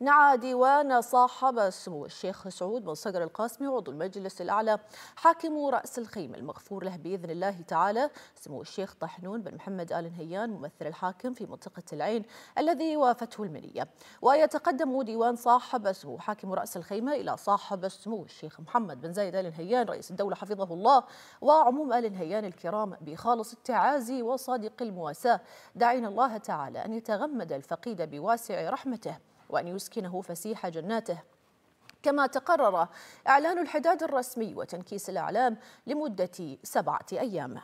نعى ديوان صاحب سمو الشيخ سعود بن صقر القاسمي عضو المجلس الأعلى حاكم رأس الخيمة المغفور له بإذن الله تعالى سمو الشيخ طحنون بن محمد آل نهيان ممثل الحاكم في منطقة العين الذي وافته المنية ويتقدم ديوان صاحب سمو حاكم رأس الخيمة إلى صاحب السمو الشيخ محمد بن زايد آل نهيان رئيس الدولة حفظه الله وعموم آل نهيان الكرام بخالص التعازي وصادق المواساة داعين الله تعالى أن يتغمد الفقيد بواسع رحمته وأن يسكنه فسيح جناته كما تقرر إعلان الحداد الرسمي وتنكيس الأعلام لمدة سبعة أيام